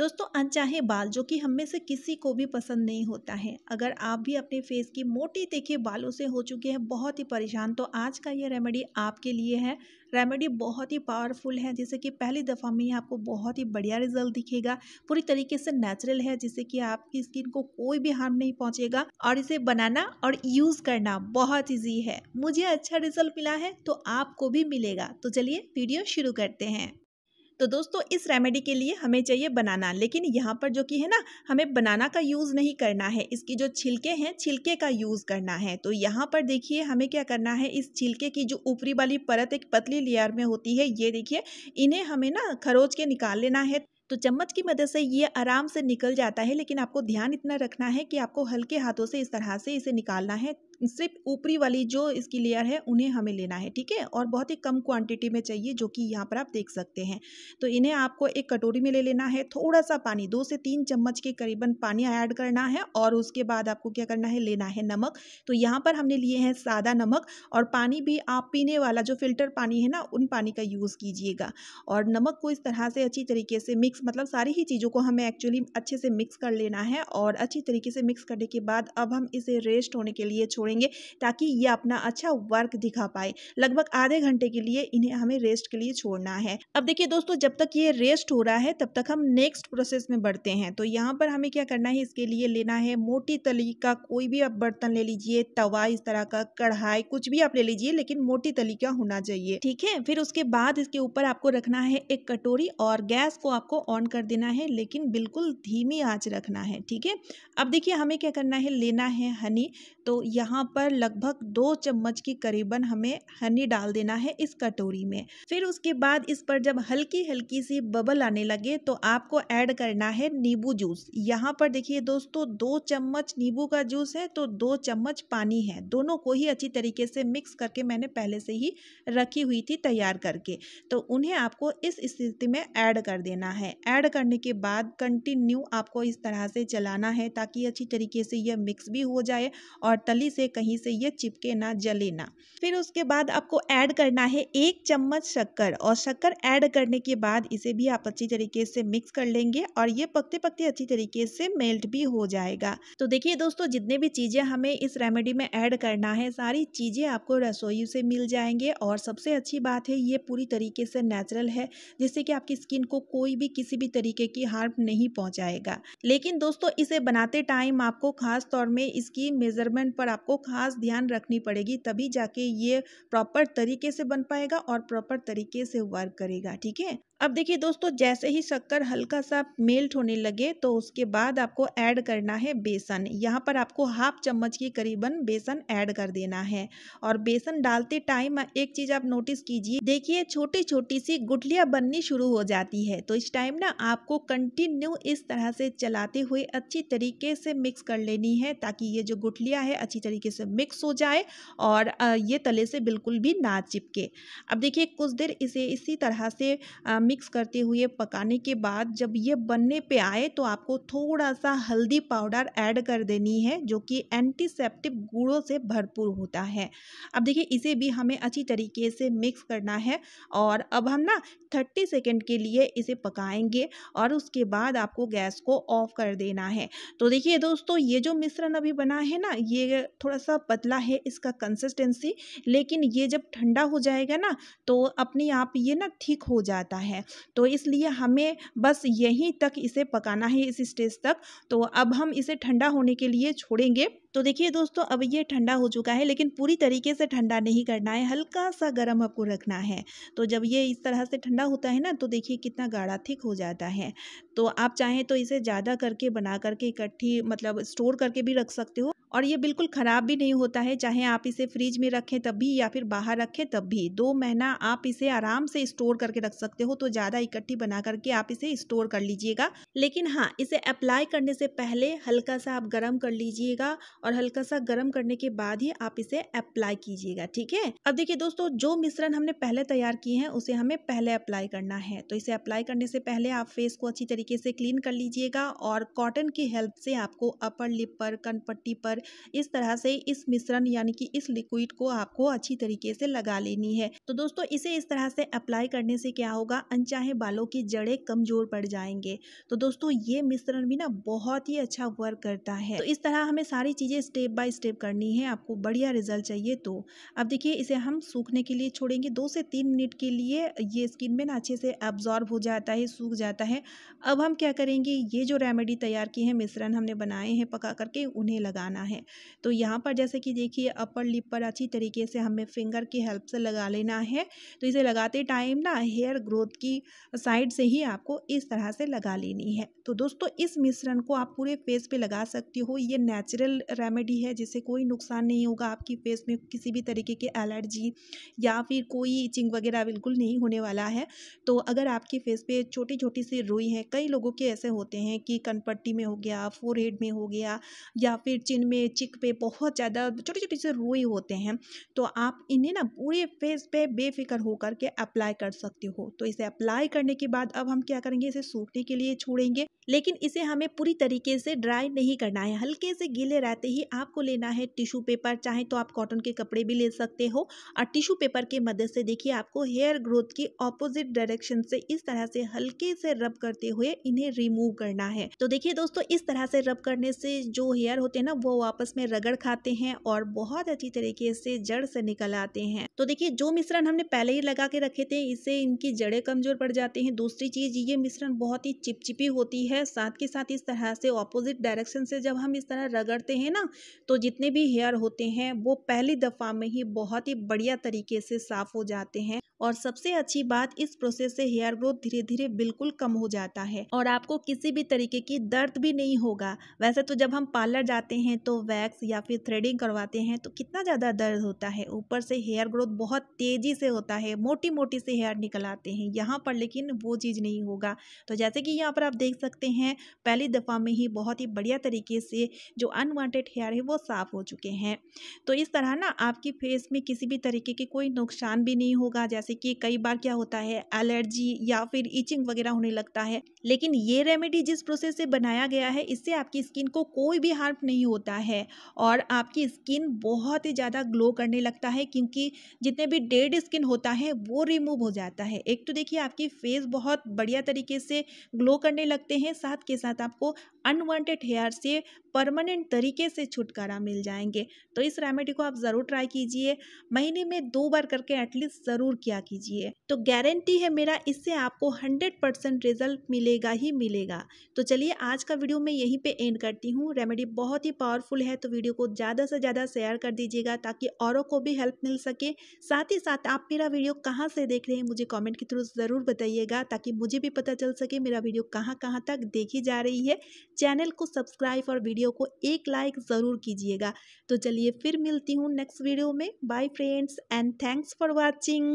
दोस्तों अनचाहे बाल जो कि हम में से किसी को भी पसंद नहीं होता है अगर आप भी अपने फेस की मोटी देखिए बालों से हो चुके हैं बहुत ही परेशान तो आज का ये रेमेडी आपके लिए है रेमेडी बहुत ही पावरफुल है जैसे कि पहली दफ़ा में ही आपको बहुत ही बढ़िया रिजल्ट दिखेगा पूरी तरीके से नेचुरल है जिससे कि आपकी स्किन को कोई भी हार्म नहीं पहुँचेगा और इसे बनाना और यूज़ करना बहुत ईजी है मुझे अच्छा रिजल्ट मिला है तो आपको भी मिलेगा तो चलिए वीडियो शुरू करते हैं तो दोस्तों इस रेमेडी के लिए हमें चाहिए बनाना लेकिन यहाँ पर जो कि है ना हमें बनाना का यूज़ नहीं करना है इसकी जो छिलके हैं छिलके का यूज़ करना है तो यहाँ पर देखिए हमें क्या करना है इस छिलके की जो ऊपरी वाली परत एक पतली लेयर में होती है ये देखिए इन्हें हमें ना खरोच के निकाल लेना है तो चम्मच की मदद से ये आराम से निकल जाता है लेकिन आपको ध्यान इतना रखना है कि आपको हल्के हाथों से इस तरह से इसे निकालना है सिर्फ ऊपरी वाली जो इसकी लेयर है उन्हें हमें लेना है ठीक है और बहुत ही कम क्वांटिटी में चाहिए जो कि यहाँ पर आप देख सकते हैं तो इन्हें आपको एक कटोरी में ले लेना है थोड़ा सा पानी दो से तीन चम्मच के करीबन पानी ऐड करना है और उसके बाद आपको क्या करना है लेना है नमक तो यहाँ पर हमने लिए हैं सादा नमक और पानी भी आप पीने वाला जो फिल्टर पानी है ना उन पानी का यूज़ कीजिएगा और नमक को इस तरह से अच्छी तरीके से मिक्स मिक्स मतलब सारी ही चीज़ों को हमें एक्चुअली अच्छे से मिक्स कर लेना है और अच्छी तरीके से मिक्स करने के बाद अब हम इसे रेस्ट होने के लिए छोड़ेंगे ताकि ये अपना अच्छा वर्क दिखा पाए लगभग आधे घंटे के लिए इन्हें हमें रेस्ट के लिए छोड़ना है अब देखिए दोस्तों जब तक ये रेस्ट हो रहा है तब तक हम नेक्स्ट प्रोसेस में बढ़ते हैं तो यहाँ पर हमें क्या करना है इसके लिए लेना है मोटी तली का कोई भी आप बर्तन ले लीजिए तवा इस तरह का कढ़ाई कुछ भी आप ले लीजिए लेकिन मोटी तली का होना चाहिए ठीक है फिर उसके बाद इसके ऊपर आपको रखना है एक कटोरी और गैस को आपको ऑन कर देना है लेकिन बिल्कुल धीमी आँच रखना है ठीक है अब देखिए हमें क्या करना है लेना है हनी तो यहाँ पर लगभग दो चम्मच के करीबन हमें हनी डाल देना है इस कटोरी में फिर उसके बाद इस पर जब हल्की हल्की सी बबल आने लगे तो आपको ऐड करना है नींबू जूस यहाँ पर देखिए दोस्तों दो चम्मच नींबू का जूस है तो दो चम्मच पानी है दोनों को ही अच्छी तरीके से मिक्स करके मैंने पहले से ही रखी हुई थी तैयार करके तो उन्हें आपको इस स्थिति में ऐड कर देना है ऐड करने के बाद कंटिन्यू आपको इस तरह से चलाना है ताकि अच्छी तरीके से यह मिक्स भी हो जाए और तली से कहीं से यह चिपके ना जले ना फिर उसके बाद आपको ऐड करना है एक चम्मच शक्कर और शक्कर ऐड करने के बाद इसे भी आप अच्छी तरीके से मिक्स कर लेंगे और ये पकते पकते अच्छी तरीके से मेल्ट भी हो जाएगा तो देखिए दोस्तों जितने भी चीज़ें हमें इस रेमेडी में ऐड करना है सारी चीज़ें आपको रसोई से मिल जाएंगे और सबसे अच्छी बात है ये पूरी तरीके से नेचुरल है जिससे कि आपकी स्किन को कोई भी किसी भी तरीके की हार्म नहीं पहुंचाएगा लेकिन दोस्तों इसे बनाते टाइम आपको खास तौर में इसकी मेज़रमेंट पर आपको खास ध्यान रखनी पड़ेगी तभी जाके ये प्रॉपर तरीके से बन पाएगा और प्रॉपर तरीके से वर्क करेगा ठीक है अब देखिए दोस्तों जैसे ही शक्कर हल्का सा मेल्ट होने लगे तो उसके बाद आपको ऐड करना है बेसन यहाँ पर आपको हाफ चम्मच के करीबन बेसन ऐड कर देना है और बेसन डालते टाइम एक चीज़ आप नोटिस कीजिए देखिए छोटी छोटी सी गुठलियाँ बननी शुरू हो जाती है तो इस टाइम ना आपको कंटिन्यू इस तरह से चलाते हुए अच्छी तरीके से मिक्स कर लेनी है ताकि ये जो गुठलियाँ है अच्छी तरीके से मिक्स हो जाए और ये तले से बिल्कुल भी ना चिपके अब देखिए कुछ देर इसे इसी तरह से मिक्स करते हुए पकाने के बाद जब ये बनने पे आए तो आपको थोड़ा सा हल्दी पाउडर ऐड कर देनी है जो कि एंटीसेप्टिक गुड़ों से भरपूर होता है अब देखिए इसे भी हमें अच्छी तरीके से मिक्स करना है और अब हम ना थर्टी सेकेंड के लिए इसे पकाएंगे और उसके बाद आपको गैस को ऑफ कर देना है तो देखिए दोस्तों ये जो मिश्रण अभी बना है ना ये थोड़ा सा पतला है इसका कंसिस्टेंसी लेकिन ये जब ठंडा हो जाएगा ना तो अपने आप ये ना ठीक हो जाता है है तो इसलिए हमें बस यहीं तक इसे पकाना है इस स्टेज तक तो अब हम इसे ठंडा होने के लिए छोड़ेंगे तो देखिए दोस्तों अब ये ठंडा हो चुका है लेकिन पूरी तरीके से ठंडा नहीं करना है हल्का सा गर्म आपको रखना है तो जब ये इस तरह से ठंडा होता है ना तो देखिए कितना गाढ़ा थिक हो जाता है तो आप चाहें तो इसे ज़्यादा करके बना करके इकट्ठी मतलब स्टोर करके भी रख सकते हो और ये बिल्कुल ख़राब भी नहीं होता है चाहे आप इसे फ्रिज में रखें तब भी या फिर बाहर रखें तब भी दो महीना आप इसे आराम से स्टोर करके रख सकते हो तो ज़्यादा इकट्ठी बना करके आप इसे स्टोर कर लीजिएगा लेकिन हाँ इसे अप्लाई करने से पहले हल्का सा आप गर्म कर लीजिएगा और हल्का सा गर्म करने के बाद ही आप इसे अप्लाई कीजिएगा ठीक है अब देखिए दोस्तों जो मिश्रण हमने पहले तैयार किए हैं उसे हमें पहले अप्लाई करना है तो इसे अप्लाई करने से पहले आप फेस को अच्छी तरीके से क्लीन कर लीजिएगा और कॉटन की हेल्प से आपको अपर लिप पर कनपट्टी पर इस तरह से इस मिश्रण यानी कि इस लिक्विड को आपको अच्छी तरीके से लगा लेनी है तो दोस्तों इसे इस तरह से अप्लाई करने से क्या होगा अनचाहे बालों की जड़ें कमजोर पड़ जाएंगे तो दोस्तों ये मिश्रण भी ना बहुत ही अच्छा वर्क करता है तो इस तरह हमें सारी चीज़ें स्टेप बाय स्टेप करनी है आपको बढ़िया रिजल्ट चाहिए तो अब देखिए इसे हम सूखने के लिए छोड़ेंगे दो से तीन मिनट के लिए ये स्किन में ना अच्छे से एब्जॉर्ब हो जाता है सूख जाता है अब हम क्या करेंगे ये जो रेमेडी तैयार की है मिश्रण हमने बनाए हैं पका करके उन्हें लगाना है है तो यहाँ पर जैसे कि देखिए अपर लिप पर अच्छी तरीके से हमें फिंगर की हेल्प से लगा लेना है तो इसे लगाते टाइम ना हेयर ग्रोथ की साइड से ही आपको इस तरह से लगा लेनी है तो दोस्तों इस मिश्रण को आप पूरे फेस पे लगा सकती हो ये नेचुरल रेमेडी है जिससे कोई नुकसान नहीं होगा आपकी फेस में किसी भी तरीके की एलर्जी या फिर कोई इचिंग वगैरह बिल्कुल नहीं होने वाला है तो अगर आपके फेस पे छोटी छोटी सी रुई है कई लोगों के ऐसे होते हैं कि कनपट्टी में हो गया फोरहेड में हो गया या फिर चिन में चिक पे बहुत ज़्यादा छोटे छोटे से रोई होते हैं तो आप इन्हें ना पूरे फेस पे बेफिक्र होकर के अप्लाई कर सकते हो तो इसे अप्लाई करने के बाद अब हम क्या करेंगे इसे सूखने के लिए छोड़ेंगे लेकिन इसे हमें पूरी तरीके से ड्राई नहीं करना है हल्के से गीले रहते ही आपको लेना है टिश्यू पेपर चाहे तो आप कॉटन के कपड़े भी ले सकते हो और टिश्यू पेपर के मदद से देखिए आपको हेयर ग्रोथ की ऑपोजिट डायरेक्शन से इस तरह से हल्के से रब करते हुए इन्हें रिमूव करना है तो देखिए दोस्तों इस तरह से रब करने से जो हेयर होते हैं ना वो आपस में रगड़ खाते हैं और बहुत अच्छी तरीके से जड़ से निकल आते हैं तो देखिए जो मिश्रण हमने पहले ही लगा के रखे थे इससे इनकी जड़ें कमजोर पड़ जाती हैं दूसरी चीज ये मिश्रण बहुत ही चिपचिपी होती है साथ के साथ इस तरह से ऑपोजिट डायरेक्शन से जब हम इस तरह रगड़ते हैं ना तो जितने भी हेयर होते हैं वो पहली दफ़ा में ही बहुत ही बढ़िया तरीके से साफ हो जाते हैं और सबसे अच्छी बात इस प्रोसेस से हेयर ग्रोथ धीरे धीरे बिल्कुल कम हो जाता है और आपको किसी भी तरीके की दर्द भी नहीं होगा वैसे तो जब हम पार्लर जाते हैं तो वैक्स या फिर थ्रेडिंग करवाते हैं तो कितना ज़्यादा दर्द होता है ऊपर से हेयर ग्रोथ बहुत तेज़ी से होता है मोटी मोटी से हेयर निकल आते हैं यहाँ पर लेकिन वो चीज़ नहीं होगा तो जैसे कि यहाँ पर आप देख सकते हैं पहली दफ़ा में ही बहुत ही बढ़िया तरीके से जो अनवांटेड हेयर है वो साफ़ हो चुके हैं तो इस तरह ना आपकी फेस में किसी भी तरीके की कोई नुकसान भी नहीं होगा जैसे जैसे कि कई बार क्या होता है एलर्जी या फिर इचिंग वगैरह होने लगता है लेकिन ये रेमेडी जिस प्रोसेस से बनाया गया है इससे आपकी स्किन को कोई भी हार्म नहीं होता है और आपकी स्किन बहुत ही ज़्यादा ग्लो करने लगता है क्योंकि जितने भी डेड स्किन होता है वो रिमूव हो जाता है एक तो देखिए आपकी फेस बहुत बढ़िया तरीके से ग्लो करने लगते हैं साथ के साथ आपको अनवांटेड हेयर से परमानेंट तरीके से छुटकारा मिल जाएंगे तो इस रेमेडी को आप ज़रूर ट्राई कीजिए महीने में दो बार करके एटलीस्ट ज़रूर किया कीजिए तो गारंटी है मेरा इससे आपको हंड्रेड परसेंट रिजल्ट मिलेगा ही मिलेगा तो चलिए आज का वीडियो मैं यहीं पे एंड करती हूँ रेमेडी बहुत ही पावरफुल है तो वीडियो को ज़्यादा से ज़्यादा शेयर कर दीजिएगा ताकि औरों को भी हेल्प मिल सके साथ ही साथ आप मेरा वीडियो कहाँ से देख रहे हैं मुझे कॉमेंट के थ्रू ज़रूर बताइएगा ताकि मुझे भी पता चल सके मेरा वीडियो कहाँ कहाँ तक देखी जा रही है चैनल को सब्सक्राइब और वीडियो वीडियो को एक लाइक ज़रूर कीजिएगा तो चलिए फिर मिलती हूँ नेक्स्ट वीडियो में bye friends and thanks for watching